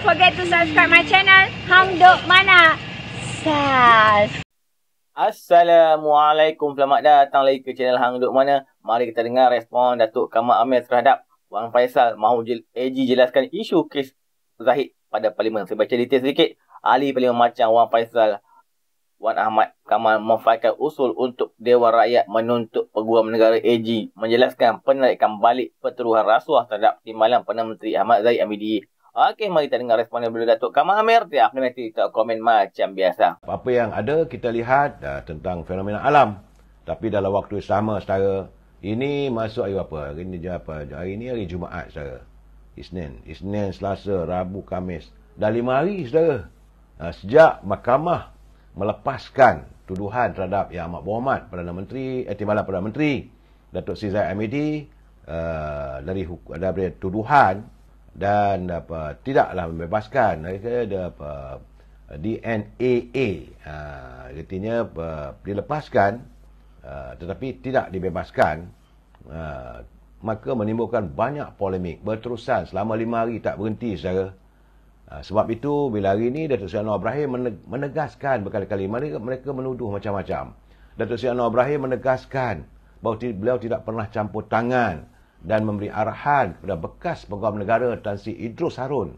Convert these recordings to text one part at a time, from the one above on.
don't forget to subscribe my channel Hamduk Mana Sas Assalamualaikum Selamat datang lagi ke channel Hamduk Mana Mari kita dengar respon Datuk Kamal Amir terhadap Wang Faisal mahu AG jelaskan isu kes Zahid pada parlimen Saya baca detail sedikit Ahli parlimen macam Wang Faisal Wan Ahmad Kamal memfaikan usul untuk Dewan Rakyat menuntut Peguam Negara AG menjelaskan penarikan balik pertuduhan rasuah terhadap timbalan Perdana Menteri Ahmad Zahid MBDA Okey, mari kita dengar respon daripada Datuk Kamal Amir. Tiap ya, ni mesti kita komen macam biasa. Apa yang ada, kita lihat dah, tentang fenomena alam. Tapi dalam waktu sama setara, ini masuk hari apa? Hari ini apa? Hari ini hari Jumaat, saya. Isnin. Isnin, Selasa, Rabu, Kamis. Dah lima hari, saudara. Ha, sejak mahkamah melepaskan tuduhan terhadap Yang Amat Berhormat Perdana Menteri, eh, Timbalan Perdana Menteri, Datuk Sri Zaid Amidi, uh, ah, dari, dari tuduhan dan apa tidaklah membebaskan kata ada apa DNAA ah ha, artinya apa, dilepaskan ha, tetapi tidak dibebaskan ha, maka menimbulkan banyak polemik berterusan selama lima hari tak berhenti saudara ha, sebab itu bila hari ini Datuk Seri Anwar Ibrahim menegaskan berkali-kali mereka, mereka menuduh macam-macam Datuk Seri Anwar Ibrahim menegaskan bahawa beliau tidak pernah campur tangan dan memberi arahan kepada bekas pegawai negara Tan Sri Idrus Harun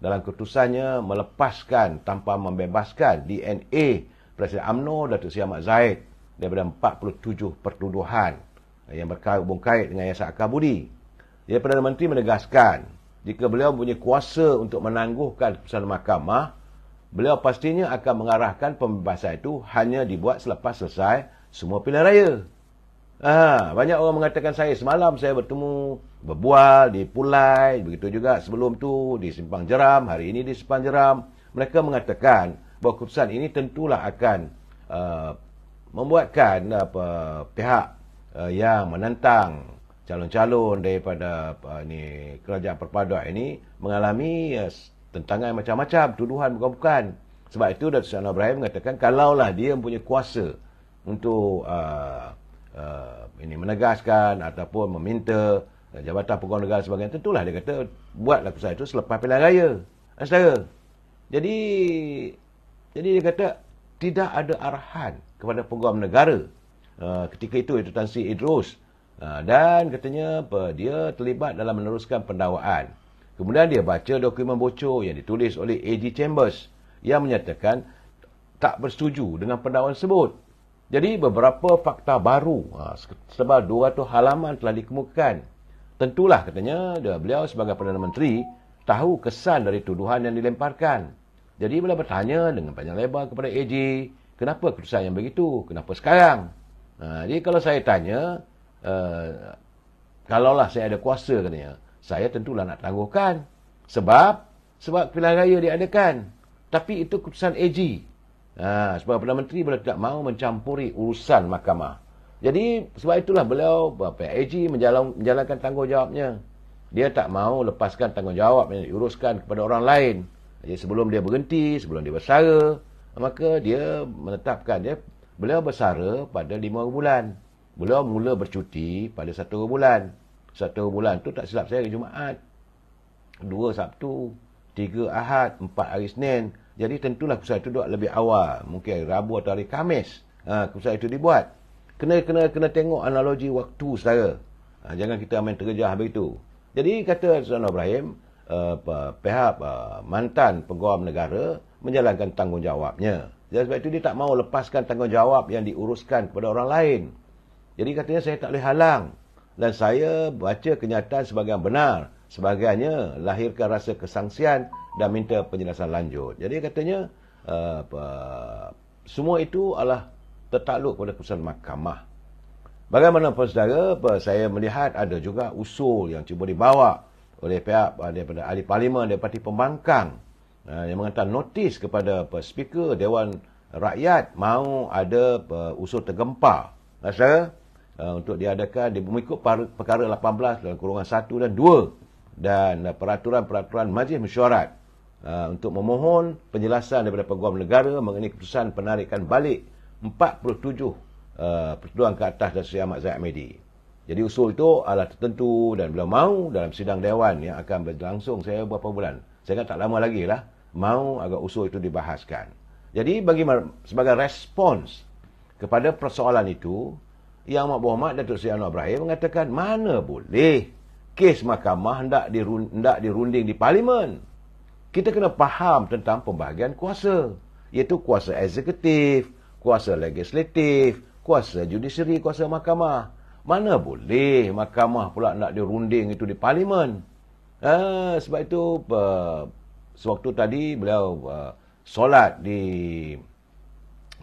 dalam keputusannya melepaskan tanpa membebaskan DNA Presiden AMNO Datuk Seri Ahmad Zaid daripada 47 pertuduhan yang berkait kait dengan Yasa Akabudi. Dia Perdana Menteri menegaskan jika beliau punya kuasa untuk menangguhkan keputusan mahkamah, beliau pastinya akan mengarahkan pembebasan itu hanya dibuat selepas selesai semua pilihan raya. Ah banyak orang mengatakan saya semalam saya bertemu berbual di Pulai, begitu juga sebelum tu di Simpang Jeram, hari ini di Simpang Jeram. Mereka mengatakan bahawa keputusan ini tentulah akan uh, membuatkan apa uh, pihak uh, yang menentang calon-calon daripada uh, ni kerajaan perpaduan ini mengalami uh, tentangan macam-macam, tuduhan bukan-bukan. Sebab itu Datuk Seri Anwar Ibrahim mengatakan kalaulah dia mempunyai kuasa untuk uh, uh, ini menegaskan ataupun meminta uh, jabatan pegawai negara sebagainya tentulah dia kata buatlah keputusan itu selepas pilihan raya ah, saudara jadi jadi dia kata tidak ada arahan kepada pegawai negara uh, ketika itu itu Tan Sri Idrus uh, dan katanya apa, dia terlibat dalam meneruskan pendakwaan kemudian dia baca dokumen bocor yang ditulis oleh AG Chambers yang menyatakan tak bersetuju dengan pendakwaan tersebut. Jadi beberapa fakta baru ha, sebab 200 halaman telah dikemukakan. Tentulah katanya dia beliau sebagai Perdana Menteri tahu kesan dari tuduhan yang dilemparkan. Jadi beliau bertanya dengan panjang lebar kepada AG, kenapa keputusan yang begitu? Kenapa sekarang? Ha, jadi kalau saya tanya, eh, kalaulah saya ada kuasa katanya, saya tentulah nak tangguhkan. Sebab, sebab pilihan raya diadakan. Tapi itu keputusan AG. Ha, sebab Perdana Menteri beliau tidak mahu mencampuri urusan mahkamah. Jadi sebab itulah beliau PAG menjalankan tanggungjawabnya. Dia tak mahu lepaskan tanggungjawabnya, uruskan kepada orang lain. Jadi sebelum dia berhenti, sebelum dia bersara, maka dia menetapkan dia beliau bersara pada lima bulan. Beliau mula bercuti pada satu bulan. Satu bulan tu tak silap saya hari Jumaat. dua Sabtu, tiga Ahad, empat hari Senin, jadi tentulah keputusan itu lebih awal. Mungkin hari Rabu atau hari Kamis. Ha, keputusan itu dibuat. Kena kena kena tengok analogi waktu saudara. Ha, jangan kita main terjejah itu. Jadi kata Tuan Ibrahim, uh, pihak uh, mantan peguam negara menjalankan tanggungjawabnya. Jadi sebab itu dia tak mau lepaskan tanggungjawab yang diuruskan kepada orang lain. Jadi katanya saya tak boleh halang dan saya baca kenyataan sebagai benar sebagainya lahirkan rasa kesangsian dan minta penjelasan lanjut jadi katanya uh, semua itu adalah tertakluk kepada keputusan mahkamah bagaimana pun saudara saya melihat ada juga usul yang cuba dibawa oleh pihak eh, daripada ahli parlimen daripada parti pembangkang eh, yang mengatakan notis kepada speaker Dewan Rakyat mahu ada usul tergempar. Rasa? Nah, Uh, untuk diadakan di mengikut perkara 18 dan kurungan 1 dan 2 uh, dan peraturan-peraturan majlis mesyuarat uh, untuk memohon penjelasan daripada peguam negara mengenai keputusan penarikan balik 47 uh, pertuduhan ke atas dari Sri Ahmad Zahid Medi. Jadi usul itu adalah tertentu dan beliau mahu dalam sidang Dewan yang akan berlangsung saya beberapa bulan. Saya kata tak lama lagi lah. Mahu agar usul itu dibahaskan. Jadi bagi sebagai respons kepada persoalan itu, yang Mak Berhormat Datuk Seri Anwar Ibrahim mengatakan mana boleh kes mahkamah hendak dirunding, dirunding di parlimen. Kita kena faham tentang pembahagian kuasa. Iaitu kuasa eksekutif, kuasa legislatif, kuasa judisiri, kuasa mahkamah. Mana boleh mahkamah pula nak dirunding itu di parlimen. Eh, sebab itu uh, sewaktu tadi beliau uh, solat di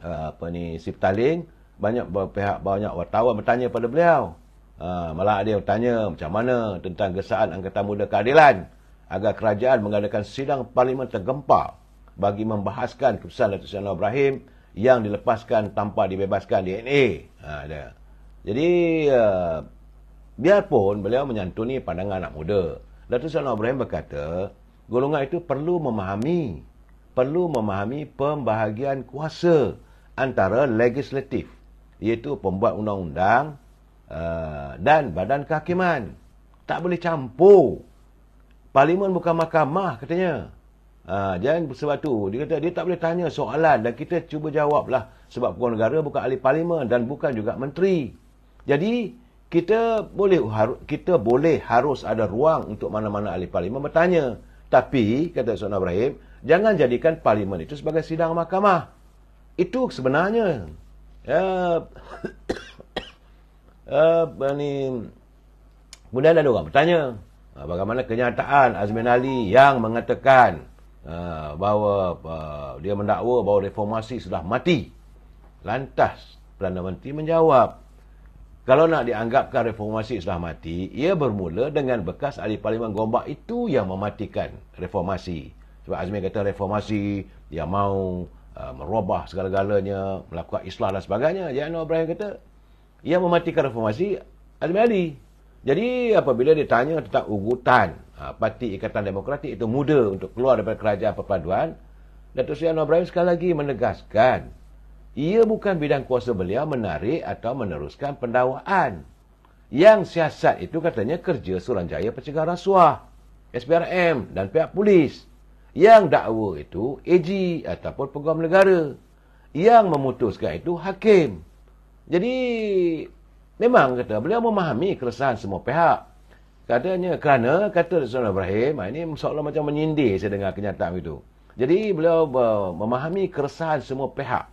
uh, apa ni Siptaling banyak pihak banyak wartawan bertanya pada beliau. Ha, malah dia bertanya macam mana tentang gesaan Angkatan Muda Keadilan agar kerajaan mengadakan sidang parlimen tergempar bagi membahaskan keputusan Datuk Seri Ibrahim yang dilepaskan tanpa dibebaskan DNA. Ha, dia. Jadi uh, biarpun beliau menyantuni pandangan anak muda, Datuk Seri Ibrahim berkata, golongan itu perlu memahami perlu memahami pembahagian kuasa antara legislatif iaitu pembuat undang-undang uh, dan badan kehakiman. Tak boleh campur. Parlimen bukan mahkamah katanya. Uh, jangan sebab tu. Dia kata dia tak boleh tanya soalan dan kita cuba jawab lah Sebab Puan Negara bukan ahli parlimen dan bukan juga menteri. Jadi kita boleh kita boleh harus ada ruang untuk mana-mana ahli parlimen bertanya. Tapi, kata Sultan Ibrahim, jangan jadikan parlimen itu sebagai sidang mahkamah. Itu sebenarnya ya, uh, ya, ni, kemudian ada orang bertanya ah, bagaimana kenyataan Azmin Ali yang mengatakan uh, bahawa ah, dia mendakwa bahawa reformasi sudah mati. Lantas Perdana Menteri menjawab, kalau nak dianggapkan reformasi sudah mati, ia bermula dengan bekas ahli parlimen Gombak itu yang mematikan reformasi. Sebab Azmin kata reformasi dia mau Uh, merubah segala-galanya, melakukan islah dan sebagainya. Jadi Anwar Ibrahim kata, yang mematikan reformasi, Azmi Ali. Jadi apabila dia tanya tentang urutan uh, Parti Ikatan Demokratik itu muda untuk keluar daripada kerajaan perpaduan, Datuk Seri Anwar Ibrahim sekali lagi menegaskan, ia bukan bidang kuasa beliau menarik atau meneruskan pendawaan. Yang siasat itu katanya kerja Suranjaya Pencegahan Rasuah, SPRM dan pihak polis. Yang dakwa itu AG ataupun peguam negara. Yang memutuskan itu hakim. Jadi memang kata beliau memahami keresahan semua pihak. Katanya kerana kata Rasulullah Ibrahim ah, ini seolah macam menyindir saya dengar kenyataan itu. Jadi beliau memahami keresahan semua pihak.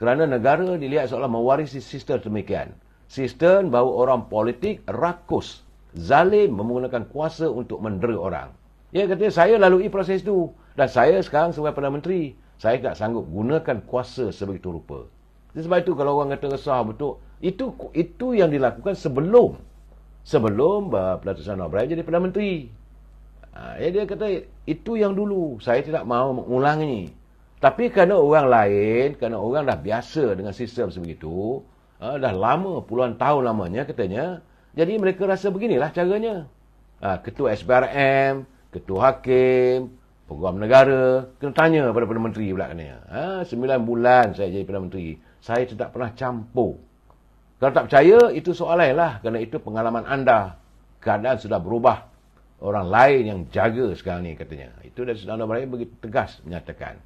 Kerana negara dilihat seolah mewarisi sistem demikian. Sistem bahawa orang politik rakus, zalim menggunakan kuasa untuk mendera orang. Ya kata saya lalui proses itu dan saya sekarang sebagai Perdana Menteri, saya tak sanggup gunakan kuasa sebegitu rupa. Sebab itu kalau orang kata resah betul, itu itu yang dilakukan sebelum sebelum Pelatih Sanor Ibrahim jadi Perdana Menteri. Ya, dia kata, itu yang dulu. Saya tidak mahu mengulangi. Tapi kerana orang lain, kerana orang dah biasa dengan sistem sebegitu, ha, dah lama, puluhan tahun lamanya katanya, jadi mereka rasa beginilah caranya. Ha, Ketua SBRM, ketua hakim, peguam negara, kena tanya pada Perdana Menteri pula kena. Ha, sembilan bulan saya jadi Perdana Menteri, saya tidak pernah campur. Kalau tak percaya, itu soal lain lah. Kerana itu pengalaman anda. Keadaan sudah berubah. Orang lain yang jaga sekarang ni katanya. Itu dari Sedang Dua Beraya begitu tegas menyatakan.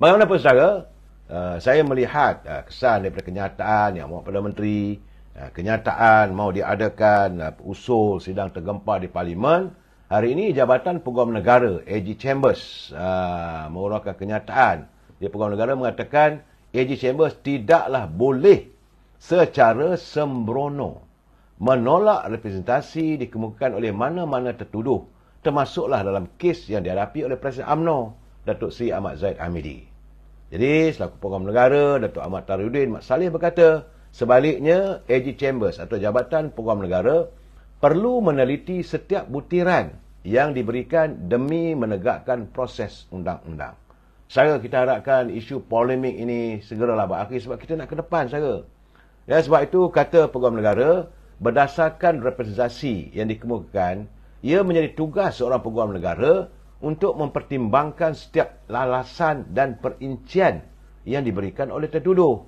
Bagaimana pun saudara, uh, saya melihat uh, kesan daripada kenyataan yang mahu Perdana Menteri, uh, kenyataan mahu diadakan usul sidang tergempar di Parlimen, Hari ini Jabatan Peguam Negara AG Chambers aa, ah, mengeluarkan kenyataan. Dia Peguam Negara mengatakan AG Chambers tidaklah boleh secara sembrono menolak representasi dikemukakan oleh mana-mana tertuduh termasuklah dalam kes yang dihadapi oleh Presiden AMNO Datuk Seri Ahmad Zaid Hamidi. Jadi selaku Peguam Negara Datuk Ahmad Tarudin Mat Saleh berkata sebaliknya AG Chambers atau Jabatan Peguam Negara perlu meneliti setiap butiran yang diberikan demi menegakkan proses undang-undang. Saya kita harapkan isu polemik ini segeralah berakhir sebab kita nak ke depan saya. Ya, sebab itu kata Peguam Negara, berdasarkan representasi yang dikemukakan, ia menjadi tugas seorang Peguam Negara untuk mempertimbangkan setiap lalasan dan perincian yang diberikan oleh tertuduh.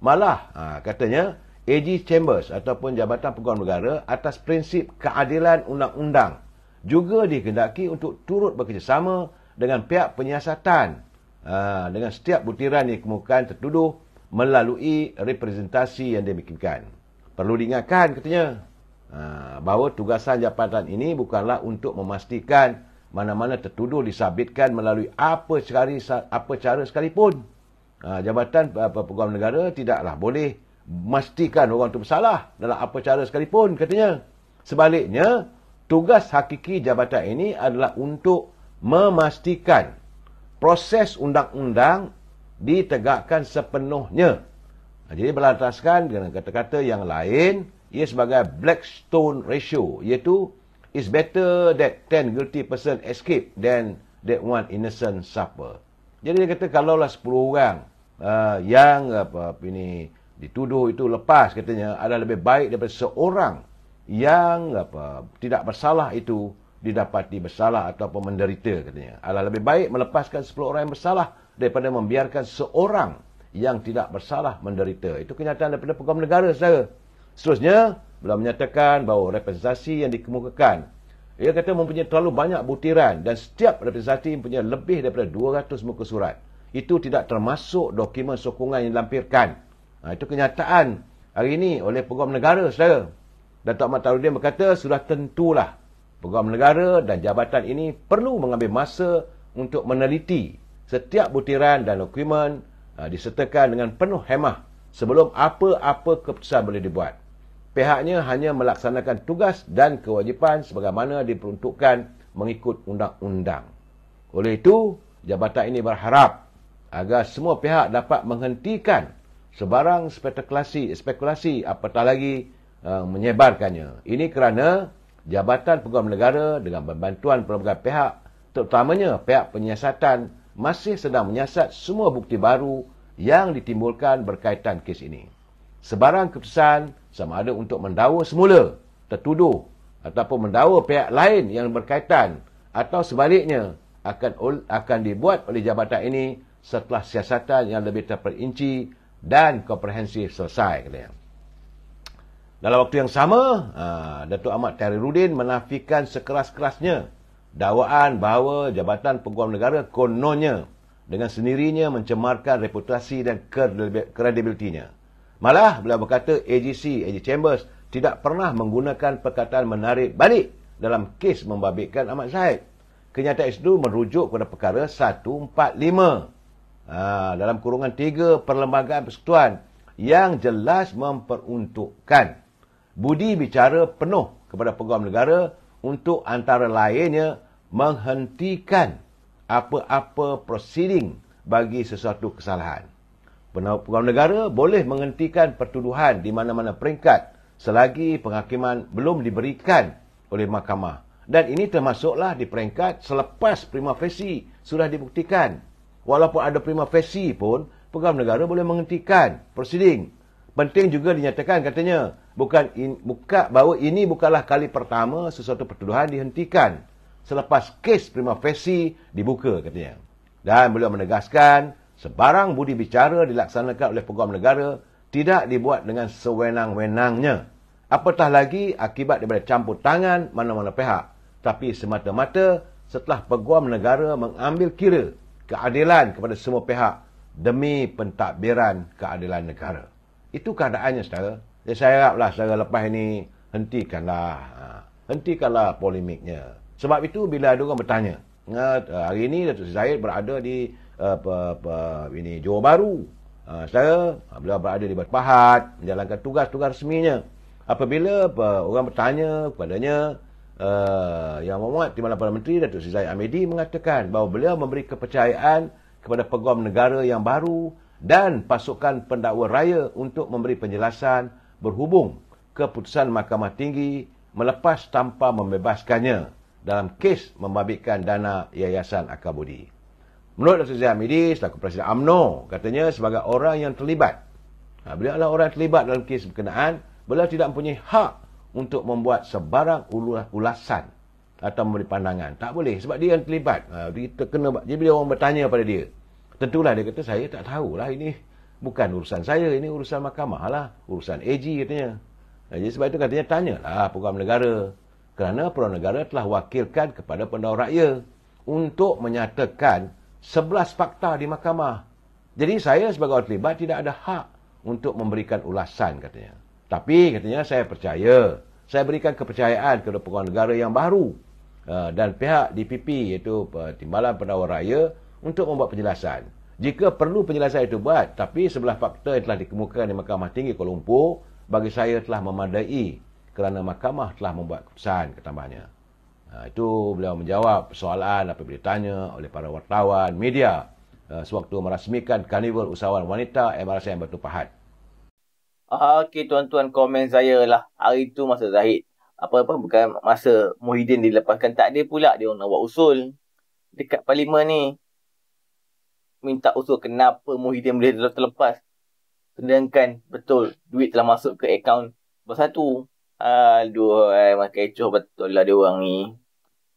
Malah, ha, katanya, AG Chambers ataupun Jabatan Peguam Negara atas prinsip keadilan undang-undang juga dikendaki untuk turut bekerjasama dengan pihak penyiasatan ha, dengan setiap butiran yang dikemukakan tertuduh melalui representasi yang dimikirkan. Perlu diingatkan katanya ha, bahawa tugasan jabatan ini bukanlah untuk memastikan mana-mana tertuduh disabitkan melalui apa cara, apa cara sekalipun. Ha, jabatan Peguam Negara tidaklah boleh Mastikan orang itu bersalah dalam apa cara sekalipun katanya. Sebaliknya, tugas hakiki jabatan ini adalah untuk memastikan proses undang-undang ditegakkan sepenuhnya. Ha, jadi berlataskan dengan kata-kata yang lain, ia sebagai Blackstone Ratio, iaitu It's better that ten guilty person escape than that one innocent suffer. Jadi dia kata kalaulah 10 orang uh, yang apa, apa ini, dituduh itu lepas katanya ada lebih baik daripada seorang yang apa tidak bersalah itu didapati bersalah atau menderita katanya adalah lebih baik melepaskan 10 orang yang bersalah daripada membiarkan seorang yang tidak bersalah menderita itu kenyataan daripada pegawai negara saudara seterusnya beliau menyatakan bahawa representasi yang dikemukakan ia kata mempunyai terlalu banyak butiran dan setiap representasi mempunyai lebih daripada 200 muka surat itu tidak termasuk dokumen sokongan yang dilampirkan Ha, itu kenyataan hari ini oleh Peguam Negara, saudara. Datuk Ahmad Tarudin berkata, sudah tentulah Peguam Negara dan jabatan ini perlu mengambil masa untuk meneliti setiap butiran dan dokumen ha, disertakan dengan penuh hemah sebelum apa-apa keputusan boleh dibuat. Pihaknya hanya melaksanakan tugas dan kewajipan sebagaimana diperuntukkan mengikut undang-undang. Oleh itu, jabatan ini berharap agar semua pihak dapat menghentikan sebarang spekulasi, spekulasi apatah lagi uh, menyebarkannya. Ini kerana Jabatan Peguam Negara dengan bantuan pelbagai pihak, terutamanya pihak penyiasatan masih sedang menyiasat semua bukti baru yang ditimbulkan berkaitan kes ini. Sebarang keputusan sama ada untuk mendakwa semula tertuduh ataupun mendakwa pihak lain yang berkaitan atau sebaliknya akan akan dibuat oleh jabatan ini setelah siasatan yang lebih terperinci dan komprehensif selesai katanya. Dalam waktu yang sama, ah, Datuk Ahmad Tari Rudin menafikan sekeras-kerasnya dakwaan bahawa Jabatan Peguam Negara kononnya dengan sendirinya mencemarkan reputasi dan kredibilitinya. Malah beliau berkata AGC, AG Chambers tidak pernah menggunakan perkataan menarik balik dalam kes membabitkan Ahmad Zahid. Kenyataan itu merujuk kepada perkara 145 Ha, dalam kurungan tiga perlembagaan persekutuan yang jelas memperuntukkan budi bicara penuh kepada peguam negara untuk antara lainnya menghentikan apa-apa prosiding bagi sesuatu kesalahan. Peguam negara boleh menghentikan pertuduhan di mana-mana peringkat selagi penghakiman belum diberikan oleh mahkamah. Dan ini termasuklah di peringkat selepas prima facie sudah dibuktikan walaupun ada prima facie pun, Pegawai Negara boleh menghentikan proceeding. Penting juga dinyatakan katanya, bukan in, buka bahawa ini bukanlah kali pertama sesuatu pertuduhan dihentikan selepas kes prima facie dibuka katanya. Dan beliau menegaskan, sebarang budi bicara dilaksanakan oleh Pegawai Negara tidak dibuat dengan sewenang-wenangnya. Apatah lagi akibat daripada campur tangan mana-mana pihak. Tapi semata-mata setelah peguam negara mengambil kira keadilan kepada semua pihak demi pentadbiran keadilan negara. Itu keadaannya, saudara. Jadi saya haraplah saudara lepas ini hentikanlah. Ha, hentikanlah polemiknya. Sebab itu bila ada orang bertanya, hari ini Datuk Zahid berada di apa, eh, apa, ini Johor Bahru. Ha, saya ha, beliau berada di Batu Pahat menjalankan tugas-tugas resminya. Apabila apa, orang bertanya kepadanya, Ah, yang Mohd Timbalan Perdana Menteri Datuk Sri Zahid Ahmadi mengatakan bahawa beliau memberi kepercayaan kepada peguam negara yang baru dan pasukan pendakwa raya untuk memberi penjelasan berhubung keputusan Mahkamah Tinggi melepas tanpa membebaskannya dalam kes membabitkan dana Yayasan Akabudi. Menurut Datuk Zia Amidi, selaku Presiden UMNO, katanya sebagai orang yang terlibat. Ah, beliau adalah orang terlibat dalam kes berkenaan, beliau tidak mempunyai hak untuk membuat sebarang ulasan atau memberi pandangan. Tak boleh sebab dia yang terlibat. kita ha, kena jadi bila orang bertanya pada dia. Tentulah dia kata saya tak tahulah ini bukan urusan saya, ini urusan mahkamah lah, urusan AG katanya. Ha, jadi sebab itu katanya tanyalah pegawai negara. Kerana pegawai negara telah wakilkan kepada pendawa raya untuk menyatakan sebelas fakta di mahkamah. Jadi saya sebagai orang terlibat tidak ada hak untuk memberikan ulasan katanya. Tapi katanya saya percaya, saya berikan kepercayaan kepada peguam Negara yang baru ha, dan pihak DPP iaitu eh, Timbalan Pendawar Raya untuk membuat penjelasan. Jika perlu penjelasan itu buat, tapi sebelah fakta yang telah dikemukakan di Mahkamah Tinggi Kuala Lumpur bagi saya telah memadai kerana mahkamah telah membuat keputusan ketambahnya. Ha, itu beliau menjawab soalan apa boleh tanya oleh para wartawan media eh, sewaktu merasmikan Karnival Usahawan Wanita MRSM Batu Pahat. Okey tuan-tuan komen saya lah. Hari tu masa Zahid. Apa-apa bukan masa Muhyiddin dilepaskan tak ada pula dia orang nak buat usul. Dekat parlimen ni. Minta usul kenapa Muhyiddin boleh terlepas. Sedangkan betul duit telah masuk ke akaun bersatu. Ah, aduh, eh, makan kecoh betul lah dia orang ni.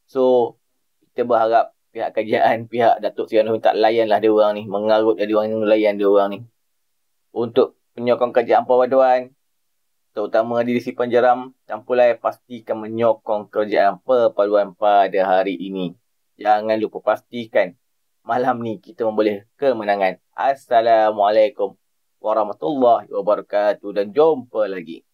So, kita berharap pihak kajian, pihak Datuk Sri Anwar minta layan lah dia orang ni. Mengarut dia orang ni, layan dia orang ni. Untuk menyokong kerajaan perpaduan terutama di disiplin jeram campulai pastikan menyokong kerajaan perpaduan pada hari ini jangan lupa pastikan malam ni kita memboleh kemenangan assalamualaikum warahmatullahi wabarakatuh dan jumpa lagi